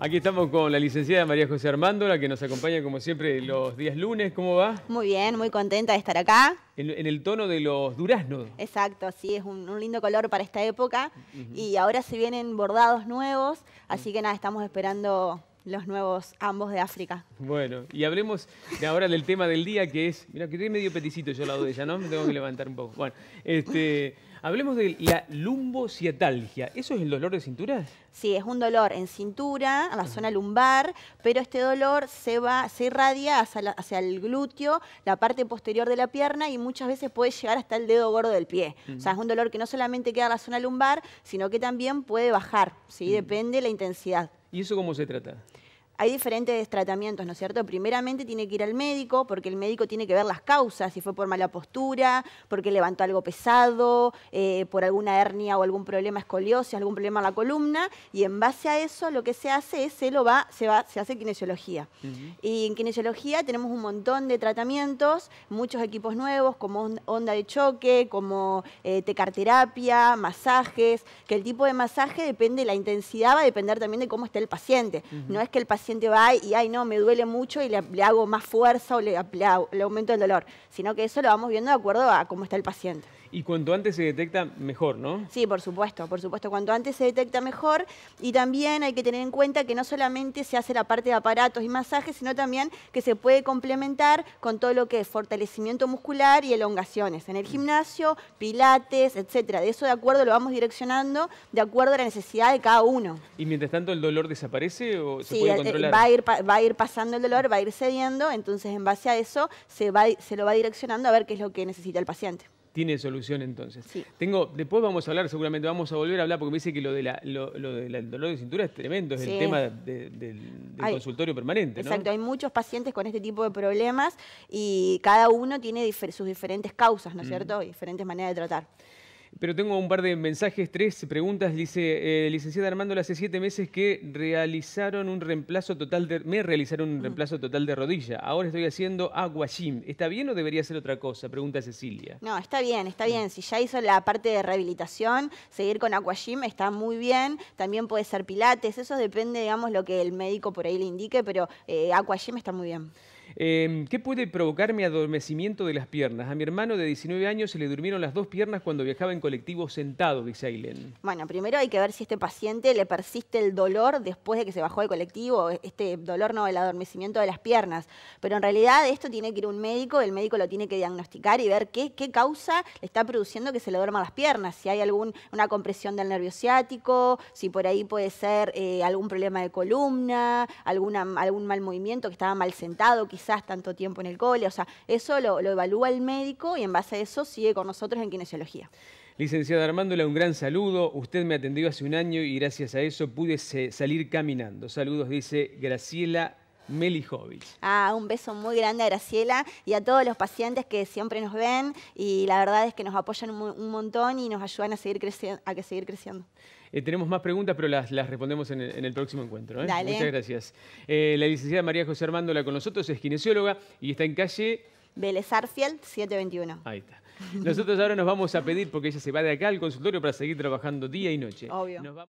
Aquí estamos con la licenciada María José Armando, que nos acompaña como siempre los días lunes. ¿Cómo va? Muy bien, muy contenta de estar acá. En, el tono de los duraznos. Exacto, sí, es un, lindo color para esta época. Y ahora se vienen bordados nuevos, así que nada, estamos esperando los nuevos ambos de África. Bueno, y hablemos ahora del tema del día que es, mira, que estoy medio peticito yo al lado de ella, ¿no? Me tengo que levantar un poco. Bueno, este, hablemos de la lumbociatalgia. ¿Eso es el dolor de cintura? Sí, es un dolor en cintura, a la zona lumbar, pero este dolor se va, se irradia hacia, el glúteo, la parte posterior de la pierna y muchas veces puede llegar hasta el dedo gordo del pie. O sea, es un dolor que no solamente queda en la zona lumbar, sino que también puede bajar, ¿sí? Depende de la intensidad. ¿Y eso cómo se trata? hay diferentes tratamientos, ¿no es cierto? Primeramente tiene que ir al médico, porque el médico tiene que ver las causas, si fue por mala postura, porque levantó algo pesado, eh, por alguna hernia o algún problema escoliosis, algún problema en la columna, y en base a eso lo que se hace es se lo va, se va, se hace kinesiología. Y en kinesiología tenemos un montón de tratamientos, muchos equipos nuevos, como onda de choque, como eh, tecarterapia, masajes, que el tipo de masaje depende, la intensidad va a depender también de cómo esté el paciente. No es que el paciente paciente va y, ay, no, me duele mucho y le, hago más fuerza o le, le aumento el dolor, sino que eso lo vamos viendo de acuerdo a cómo está el paciente. Y cuanto antes se detecta, mejor, ¿no? Sí, por supuesto, por supuesto. Cuanto antes se detecta, mejor. Y también hay que tener en cuenta que no solamente se hace la parte de aparatos y masajes, sino también que se puede complementar con todo lo que es fortalecimiento muscular y elongaciones. En el mm. gimnasio, pilates, etcétera. De eso de acuerdo lo vamos direccionando de acuerdo a la necesidad de cada uno. ¿Y mientras tanto el dolor desaparece o se puede eh, controlar? Va a, ir, va a ir pasando el dolor, va a ir cediendo, entonces en base a eso se, va, se lo va direccionando a ver qué es lo que necesita el paciente tiene solución entonces. Sí. Tengo, después vamos a hablar, seguramente vamos a volver a hablar, porque me dice que lo, de la, del dolor de cintura es tremendo, es el tema del, consultorio permanente. Exacto, hay muchos pacientes con este tipo de problemas y cada uno tiene sus diferentes causas, ¿no es mm. cierto? Y diferentes maneras de tratar. Pero tengo un par de mensajes, tres preguntas. Dice, eh, licenciada Armando, hace siete meses que realizaron un reemplazo total de, me realizaron un reemplazo total de rodilla. Ahora estoy haciendo agua ¿Está bien o debería ser otra cosa? Pregunta Cecilia. No, está bien, está bien. Si ya hizo la parte de rehabilitación, seguir con aqua está muy bien. También puede ser pilates. Eso depende, digamos, lo que el médico por ahí le indique, pero eh, está muy bien. Em, ¿Qué puede provocar mi adormecimiento de las piernas? A mi hermano de 19 años se le durmieron las dos piernas cuando viajaba en colectivo sentado, dice Ailén. Bueno, primero hay que ver si a este paciente le persiste el dolor después de que se bajó del colectivo, este dolor no, el adormecimiento de las piernas. Pero en realidad esto tiene que ir un médico, el médico lo tiene que diagnosticar y ver qué, causa le está produciendo que se le duerman las piernas, si hay alguna compresión del nervio ciático, si por ahí puede ser eh, algún problema de columna, alguna, algún mal movimiento que estaba mal sentado quizás tanto tiempo en el cole, o sea, eso lo, evalúa el médico y en base a eso sigue con nosotros en kinesiología. Licenciada Armándola, un gran saludo. Usted me atendió hace un año y gracias a eso pude salir caminando. Saludos, dice Graciela Melijovic. Ah, un beso muy grande a Graciela y a todos los pacientes que siempre nos ven y la verdad es que nos apoyan un, montón y nos ayudan a seguir, a que seguir creciendo. Eh, tenemos más preguntas, pero las, respondemos en, el, próximo encuentro. ¿eh? Muchas gracias. Eh, la licenciada María José Armándola con nosotros es kinesióloga y está en calle... Vélez Arfield, 721. Ahí está. Nosotros ahora nos vamos a pedir, porque ella se va de acá al consultorio para seguir trabajando día y noche. Obvio.